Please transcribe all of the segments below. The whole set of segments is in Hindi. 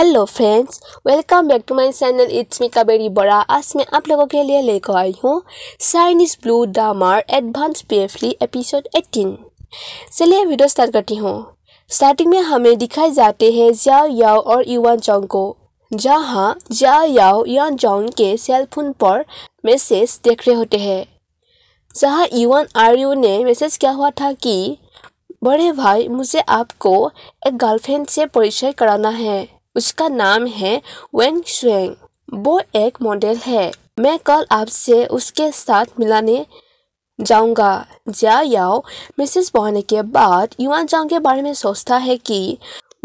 hello friends welcome back to my channel it's me Kaberi बड़ा आज मैं आप लोगों के लिए लेकर आई हूँ साइनिस ब्लू डामार एडवांस पीएफली एपिसोड 18 चलिए वीडियो स्टार्ट करती हूँ स्टार्टिंग में हमें दिखाए जाते हैं जाओ याओ और युवा चौंग को जहाँ जाओ याओ युवान चौंग के सेलफोन पर मैसेज देख रहे होते हैं जहाँ आर यू ने मैसेज किया हुआ था कि बड़े भाई मुझे आपको एक गर्लफ्रेंड से परिचय कराना है उसका नाम है वेंग शुएंग वो एक मॉडल है मैं कल आपसे उसके साथ मिलाने जाऊंगा जा याओ मिसेस बोने के बाद युवा जांग के बारे में सोचता है कि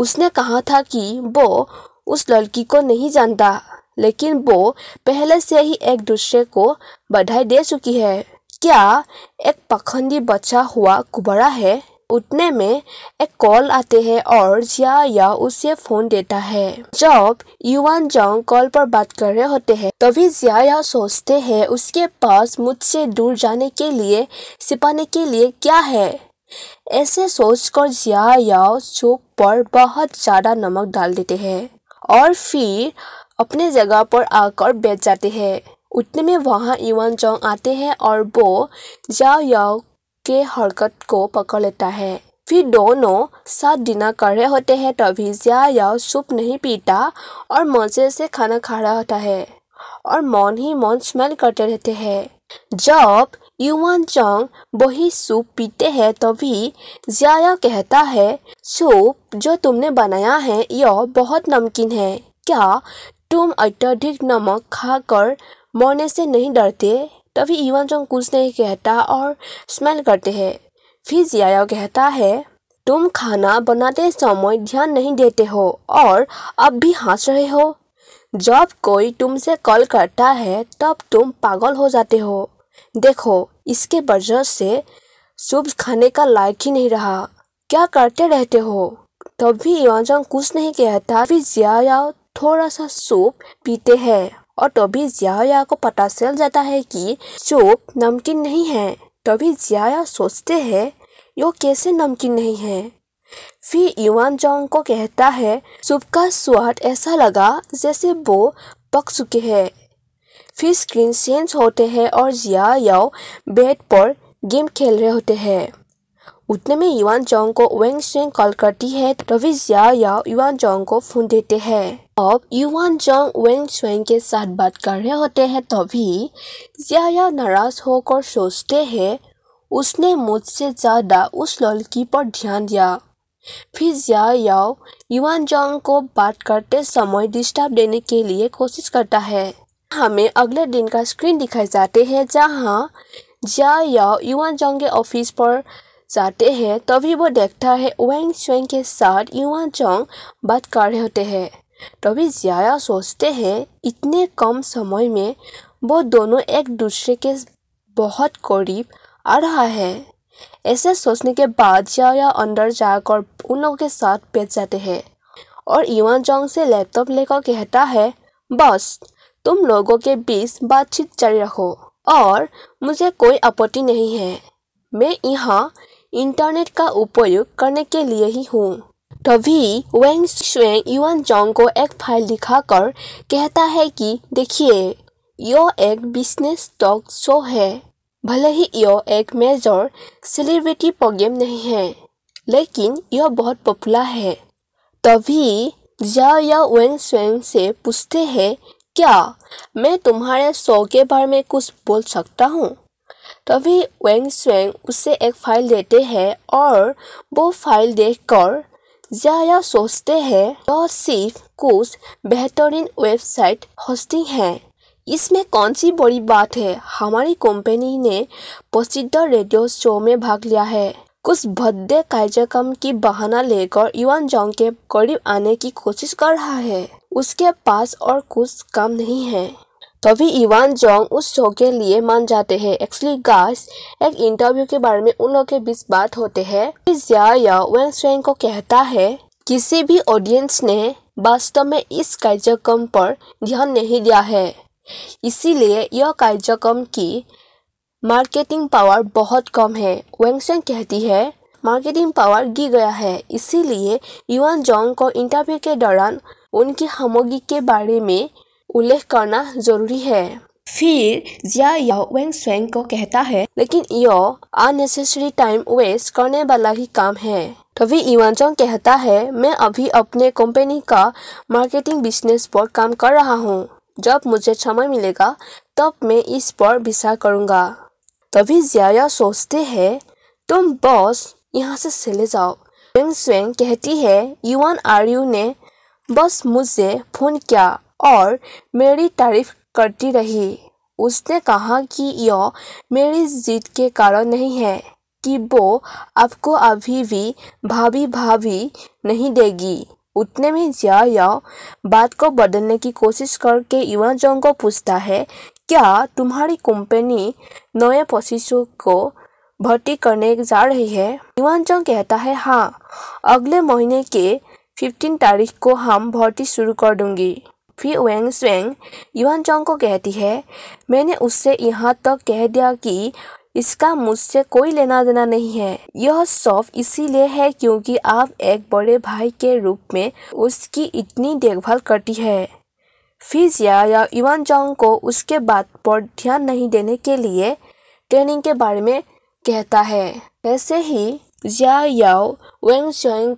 उसने कहा था कि वो उस लड़की को नहीं जानता लेकिन वो पहले से ही एक दूसरे को बधाई दे चुकी है क्या एक पखंडी बच्चा हुआ कुबरा है उतने में एक कॉल आते हैं और जिया या उसे फोन देता है जब युवान जंग कॉल पर बात कर रहे होते हैं तभी जिया या सोचते हैं उसके पास मुझसे दूर जाने के लिए छिपाने के लिए क्या है ऐसे सोचकर जिया या सूप पर बहुत ज़्यादा नमक डाल देते हैं और फिर अपने जगह पर आकर बैठ जाते हैं उतने में वहाँ युवान जंग आते हैं और वो जाओ के हरकत को पकड़ लेता है फिर दोनों सात दिन कर रहे होते हैं तभी जिया या सूप नहीं पीता और मजे से खाना खा रहा होता है और मन ही मन स्मेल करते रहते हैं जब युवान चंग वही सूप पीते हैं तभी जिया कहता है सूप जो तुमने बनाया है यह बहुत नमकीन है क्या तुम अत्यधिक नमक खाकर मरने से नहीं डरते तभी इवान जोंग कुछ नहीं कहता और स्मेल करते हैं फिर जियाओ कहता है तुम खाना बनाते समय ध्यान नहीं देते हो और अब भी हंस रहे हो जब कोई तुमसे कॉल करता है तब तुम पागल हो जाते हो देखो इसके वजह से सूप खाने का लायक ही नहीं रहा क्या करते रहते हो तभी योजन कुछ नहीं कहता फिर जियाओ थोड़ा सा सूप पीते हैं और तभी जियाया को पता चल जाता है कि चोप नमकीन नहीं है तभी जियाया सोचते हैं यो कैसे नमकीन नहीं है फिर युवान जोंग को कहता है सूप का स्वाद ऐसा लगा जैसे वो पक चुके हैं फिर स्क्रीन चेंज होते हैं और जिया याओ बेड पर गेम खेल रहे होते हैं उतने में युवान चौंग को वेंग स्वेंग कॉल करती है रवि जिया या युवान चौंग को फोन देते हैं अब युवान जंग वेंग स्वेंग के साथ बात कर रहे होते हैं तभी जिया नाराज होकर सोचते हैं उसने मुझसे ज़्यादा उस लड़की पर ध्यान दिया फिर जिया याओ युवान जंग को बात करते समय डिस्टर्ब देने के लिए कोशिश करता है हमें अगले दिन का स्क्रीन दिखाई जाते हैं जहाँ जिया याओ युवान जंग के ऑफिस पर जाते हैं तभी वो देखता है वैंग स्वैंग के साथ युवा चौंग बात कर रहे होते हैं तभी ज़्यादा सोचते हैं इतने कम समय में वो दोनों एक दूसरे के बहुत करीब आ रहा है ऐसे सोचने के बाद ज़्यादा अंदर जाकर उन लोगों के साथ बैठ जाते हैं और युवा जोंग से लैपटॉप लेकर कहता है बस तुम लोगों के बीच बातचीत जारी रखो और मुझे कोई आपत्ति नहीं है मैं यहाँ इंटरनेट का उपयोग करने के लिए ही हूँ तभी वेंग स्वेंग युवान जोंग को एक फाइल दिखाकर कहता है कि देखिए यो एक बिजनेस टॉक शो है भले ही यो एक मेजर सेलिब्रिटी प्रोग्राम नहीं है लेकिन यह बहुत पॉपुलर है तभी जाओ या वेंग स्वयं से पूछते हैं क्या मैं तुम्हारे शो के बारे में कुछ बोल सकता हूँ तभी वेंग स्वेंग उसे एक फाइल देते हैं और वो फाइल देखकर जाया सोचते हैं तो सिर्फ कुछ बेहतरीन वेबसाइट होस्टिंग है इसमें कौन सी बड़ी बात है हमारी कंपनी ने प्रसिद्ध रेडियो शो में भाग लिया है कुछ भद्दे कार्यक्रम की बहाना लेकर युवान जंग के करीब आने की कोशिश कर रहा है उसके पास और कुछ काम नहीं है तभी इवान जोंग उस शो के लिए मान जाते हैं एक्चुअली गास एक इंटरव्यू के बारे में उन लोगों के बीच बात होते हैं जिया या वेंग स्वेंग को कहता है किसी भी ऑडियंस ने वास्तव में इस कार्यक्रम पर ध्यान नहीं दिया है इसीलिए यह कार्यक्रम की मार्केटिंग पावर बहुत कम है वेंगसेंग कहती है मार्केटिंग पावर गिर गया है इसीलिए युवान जोंग को इंटरव्यू के दौरान उनकी सामग्री के बारे में उल्लेख करना जरूरी है फिर जिया या वेंग स्वेंग को कहता है लेकिन यो अननेसेसरी टाइम वेस्ट करने वाला ही काम है तभी इवानचोंग कहता है मैं अभी अपने कंपनी का मार्केटिंग बिजनेस पर काम कर रहा हूँ जब मुझे समय मिलेगा तब मैं इस पर विचार करूँगा तभी जिया सोचते हैं तुम बॉस यहाँ से चले जाओ वेंग स्वेंग कहती है युवान आर्यू ने बस मुझसे फोन किया और मेरी तारीफ करती रही उसने कहा कि यह मेरी जीत के कारण नहीं है कि वो आपको अभी भी भाभी भाभी नहीं देगी उतने में जिया यह बात को बदलने की कोशिश करके युवा जंग को पूछता है क्या तुम्हारी कंपनी नए पोशिशों को भर्ती करने जा रही है युवान जंग कहता है हाँ अगले महीने के फिफ्टीन तारीख को हम भर्ती शुरू कर दूंगी फिर वेंग स्वेंग युवान चौंग को कहती है मैंने उससे यहाँ तक कह दिया कि इसका मुझसे कोई लेना देना नहीं है यह सौफ इसीलिए है क्योंकि आप एक बड़े भाई के रूप में उसकी इतनी देखभाल करती है फिजिया या इवान चौंग को उसके बात पर ध्यान नहीं देने के लिए ट्रेनिंग के बारे में कहता है ऐसे ही जिया याओ वेंग स्वेंग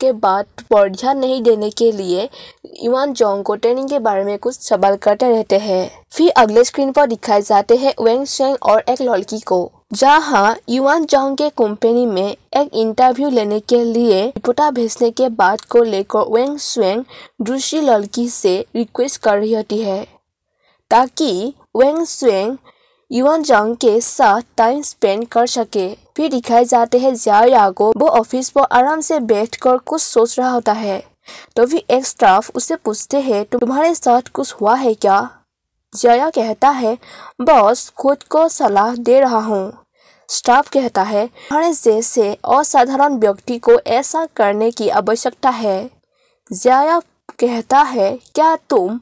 के बाद पर ध्यान नहीं देने के लिए इवान जोंग को ट्रेनिंग के बारे में कुछ सवाल करते रहते हैं फिर अगले स्क्रीन पर दिखाए जाते हैं वेंग सेंग और एक लड़की को जहाँ युवान जोंग के कंपनी में एक इंटरव्यू लेने के लिए रिपोर्टा भेजने के बाद को लेकर वेंग स्वेंग दूसरी लड़की से रिक्वेस्ट कर रही होती है ताकि वेंग स्वेंग युवान जंग के साथ टाइम स्पेंड कर सके फिर दिखाए जाते हैं जियाओ यागो वो ऑफिस पर आराम से बैठकर कुछ सोच रहा होता है तो भी एक स्टाफ उससे पूछते हैं तो तुम्हारे साथ कुछ हुआ है क्या जया कहता है बॉस खुद को सलाह दे रहा हूँ स्टाफ कहता है हमारे जैसे असाधारण व्यक्ति को ऐसा करने की आवश्यकता है जया कहता है क्या तुम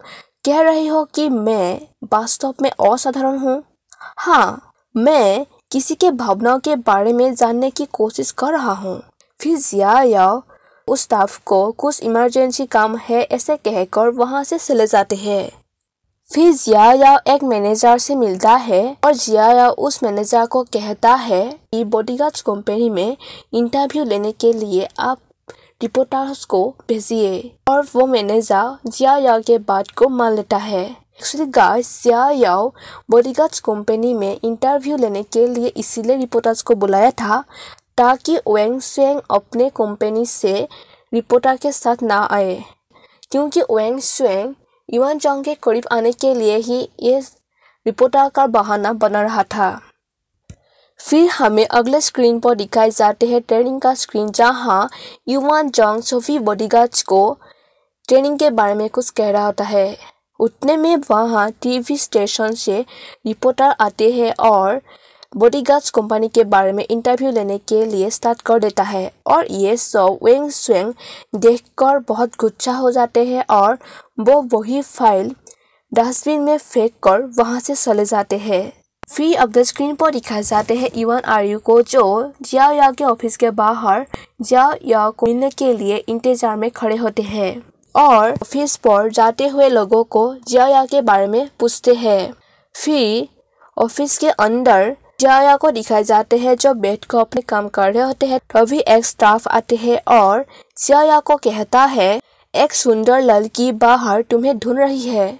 कह रहे हो कि मैं वास्तव में असाधारण हूँ हाँ मैं किसी के भावनाओं के बारे में जानने की कोशिश कर रहा हूँ फिर जिया या उस स्टाफ को कुछ इमरजेंसी काम है ऐसे कहकर वहाँ से चले जाते हैं फिर जिया या एक मैनेजर से मिलता है और जिया या उस मैनेजर को कहता है कि बॉडीगार्ड कंपनी में इंटरव्यू लेने के लिए आप रिपोर्टर्स को भेजिए और वो मैनेजर जिया या के बात को मान लेता है एक्चुअली गाइस सिया याओ बॉडीगार्ड्स कंपनी में इंटरव्यू लेने के लिए इसीलिए रिपोर्टर्स को बुलाया था ताकि वेंग स्वेंग अपने कंपनी से रिपोर्टर के साथ ना आए क्योंकि वेंग स्वेंग युवान जंग के करीब आने के लिए ही ये रिपोर्टर का बहाना बना रहा था फिर हमें अगले स्क्रीन पर दिखाए जाते हैं ट्रेनिंग का स्क्रीन जहाँ युवान जंग सोफी बॉडीगार्ड्स को ट्रेनिंग के बारे में कुछ कह रहा होता है उतने में वहाँ टी_वी स्टेशन से रिपोर्टर आते हैं और बॉडीगार्ड्स कंपनी के बारे में इंटरव्यू लेने के लिए स्टार्ट कर देता है और ये सब वेंग स्वेंग देखकर बहुत गुस्सा हो जाते हैं और वो वही फाइल डस्टबिन में फेंक कर वहाँ से चले जाते हैं फ्री ऑफ द स्क्रीन पर दिखाए जाते हैं आर आर्यू को जो जिया या के ऑफिस के बाहर जिया या को मिलने के लिए इंतजार में खड़े होते हैं और ऑफिस पर जाते हुए लोगों को जिया के बारे में पूछते हैं फिर ऑफिस के अंदर जिया को दिखाए जाते हैं जो बेड को अपने काम कर रहे होते हैं तभी एक स्टाफ आते हैं और जिया को कहता है एक सुंदर लड़की बाहर तुम्हें ढूंढ रही है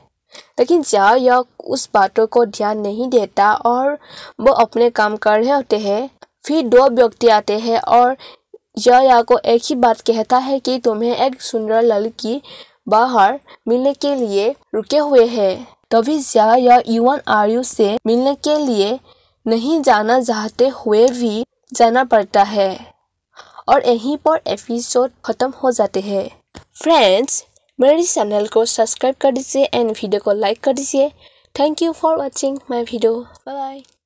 लेकिन जया उस बातों को ध्यान नहीं देता और वो अपने काम कर रहे होते हैं फिर दो व्यक्ति आते हैं और जया को एक ही बात कहता है कि तुम्हें एक सुंदर लड़की बाहर मिलने के लिए रुके हुए है तभी या यून आयु से मिलने के लिए नहीं जाना चाहते हुए भी जाना पड़ता है और यहीं पर एपिसोड खत्म हो जाते हैं फ्रेंड्स मेरे चैनल को सब्सक्राइब कर दीजिए एंड वीडियो को लाइक कर दीजिए thank you for watching my video bye bye